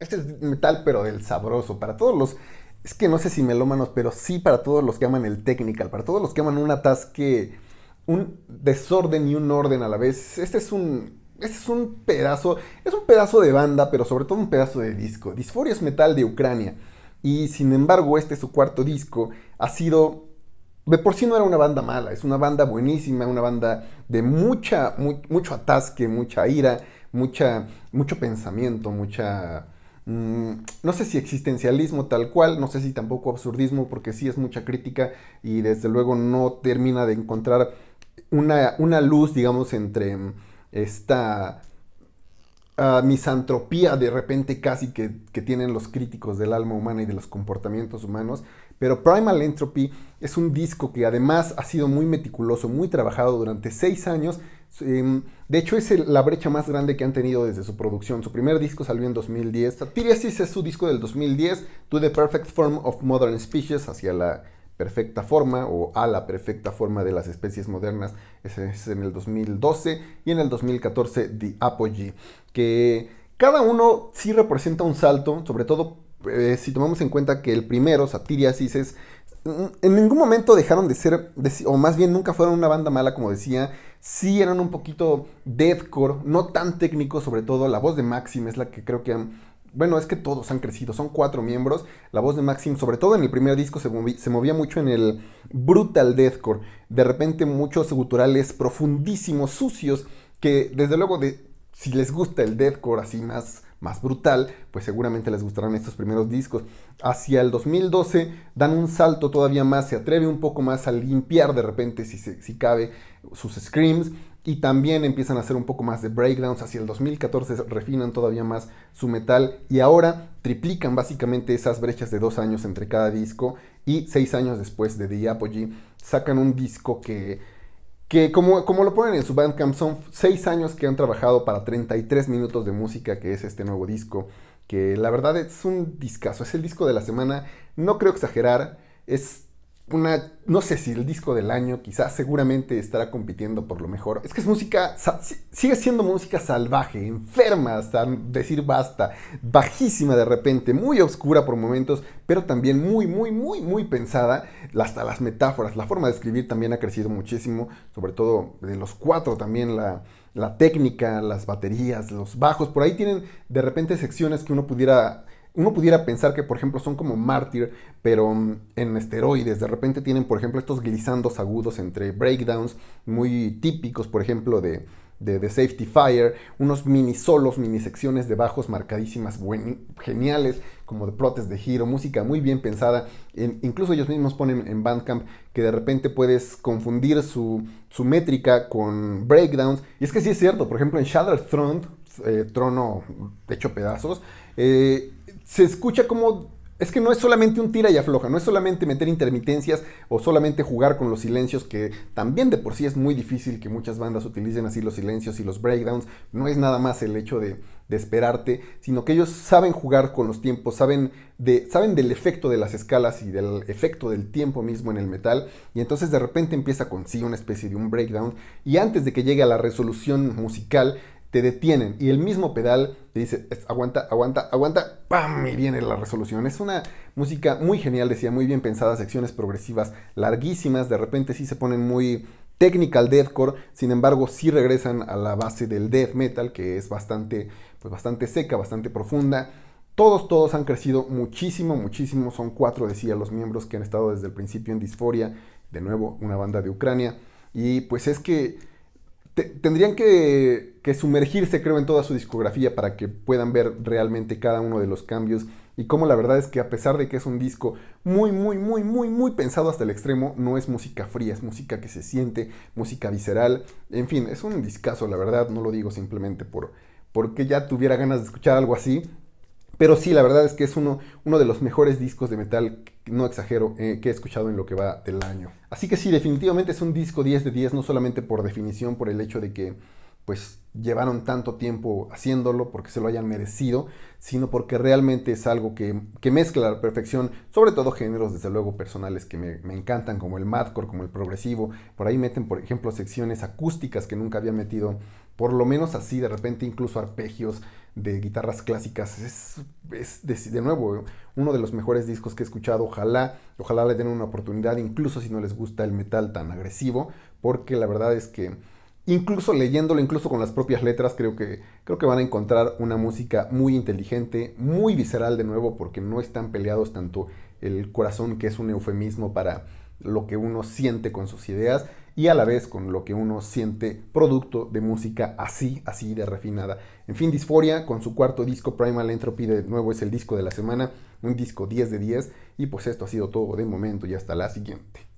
Este es metal, pero del sabroso. Para todos los. Es que no sé si melómanos, pero sí para todos los que aman el technical. Para todos los que aman un atasque. Un desorden y un orden a la vez. Este es un. Este es un pedazo. Es un pedazo de banda, pero sobre todo un pedazo de disco. Disforia es metal de Ucrania. Y sin embargo, este es su cuarto disco. Ha sido de por sí no era una banda mala, es una banda buenísima, una banda de mucha, mucho atasque, mucha ira, mucha, mucho pensamiento, mucha, Mm, no sé si existencialismo tal cual, no sé si tampoco absurdismo, porque sí es mucha crítica y desde luego no termina de encontrar una, luz, digamos, entre mm, esta ah, misantropía de repente casi que, que tienen los críticos del alma humana y de los comportamientos humanos pero Primal Entropy es un disco que además ha sido muy meticuloso, muy trabajado durante seis años Em, de hecho, es la brecha más grande que han tenido desde su producción. Su primer disco salió en 2010. Satiriasis es su disco del 2010, To the Perfect Form of Modern Species, hacia la perfecta forma o a la perfecta forma de las especies modernas. Ese es en el 2012 y en el 2014 The Apogee, que cada uno sí representa un salto, sobre todo eh, si tomamos en cuenta que el primero, Satiriasis, es mm, en ningún momento dejaron de ser, o más bien nunca fueron una banda mala, como decía, sí eran un poquito deathcore, no tan técnico, sobre todo la voz de Maxim es la que creo que han... Bueno, es que todos han crecido, son cuatro miembros. La voz de Maxim, sobre todo en el primer disco, se, movía, mucho en el brutal deathcore. De repente muchos guturales profundísimos, sucios, que desde luego de, si les gusta el deathcore así más más brutal, pues seguramente les gustarán estos primeros discos. Hacia el 2012 dan un salto todavía más, se atreve un poco más a limpiar de repente, si, cabe, sus screams y también empiezan a hacer un poco más de breakdowns. Hacia el 2014 refinan todavía más su metal y ahora triplican básicamente esas brechas de dos años entre cada disco y seis años después de The Apogee sacan un disco que que como, lo ponen en su Bandcamp, son seis años que han trabajado para 33 minutos de música, que es este nuevo disco, que la verdad es un discazo, es el disco de la semana, no creo exagerar, es una, no sé si el disco del año, quizás seguramente estará compitiendo por lo mejor. Es que es música, sigue siendo música salvaje, enferma hasta decir basta, bajísima de repente, muy oscura por momentos, pero también muy, muy, muy, muy pensada. Hasta las metáforas, la forma de escribir también ha crecido muchísimo, sobre todo de los cuatro también la, la técnica, las baterías, los bajos. Por ahí tienen de repente secciones que uno pudiera uno pudiera pensar que, por ejemplo, son como mártir, pero mm, en esteroides. De repente tienen, por ejemplo, estos glisandos agudos entre breakdowns, muy típicos, por ejemplo, de, de, Safety Fire, unos mini solos, mini secciones de bajos marcadísimas, geniales, como de Protest de giro música muy bien pensada. incluso ellos mismos ponen en Bandcamp que de repente puedes confundir su, métrica con breakdowns. Y es que sí es cierto, por ejemplo, en Shadow Throne, eh, Trono hecho pedazos, eh, se escucha como... Es que no es solamente un tira y afloja, no es solamente meter intermitencias o solamente jugar con los silencios, que también de por sí es muy difícil que muchas bandas utilicen así los silencios y los breakdowns. No es nada más el hecho de, esperarte, sino que ellos saben jugar con los tiempos, saben, saben del efecto de las escalas y del efecto del tiempo mismo en el metal, y entonces de repente empieza con sí una especie de un breakdown, y antes de que llegue a la resolución musical, te detienen y el mismo pedal te dice, aguanta, aguanta, aguanta, ¡pam! Y viene la resolución. Es una música muy genial, decía, muy bien pensada, secciones progresivas larguísimas, de repente sí se ponen muy technical deathcore, sin embargo sí regresan a la base del death metal, que es bastante, pues bastante seca, bastante profunda. Todos, todos han crecido muchísimo, muchísimo. Son cuatro, decía, los miembros que han estado desde el principio en Disforia. De nuevo, una banda de Ucrania. Y pues es que tendrían que, sumergirse, creo, en toda su discografía para que puedan ver realmente cada uno de los cambios y cómo la verdad es que a pesar de que es un disco muy, muy, muy, muy, muy pensado hasta el extremo, no es música fría, es música que se siente, música visceral, en fin, es un discazo, la verdad, no lo digo simplemente por porque ya tuviera ganas de escuchar algo así, pero sí, la verdad es que es uno, uno de los mejores discos de metal, no exagero, eh, que he escuchado en lo que va del año. Así que sí, definitivamente es un disco 10 de 10, no solamente por definición, por el hecho de que pues llevaron tanto tiempo haciéndolo porque se lo hayan merecido, sino porque realmente es algo que, mezcla a la perfección, sobre todo géneros desde luego personales que me, encantan, como el madcore, como el progresivo, por ahí meten por ejemplo secciones acústicas que nunca había metido, por lo menos así de repente incluso arpegios de guitarras clásicas, es, de, de, nuevo uno de los mejores discos que he escuchado, ojalá, ojalá le den una oportunidad, incluso si no les gusta el metal tan agresivo, porque la verdad es que incluso leyéndolo, incluso con las propias letras, creo que, creo que van a encontrar una música muy inteligente, muy visceral de nuevo, porque no están peleados tanto el corazón, que es un eufemismo para lo que uno siente con sus ideas, y a la vez con lo que uno siente producto de música así, así de refinada. En fin, disforia con su cuarto disco Primal Entropy de nuevo es el disco de la semana, un disco 10 de 10 y pues esto ha sido todo de momento y hasta la siguiente.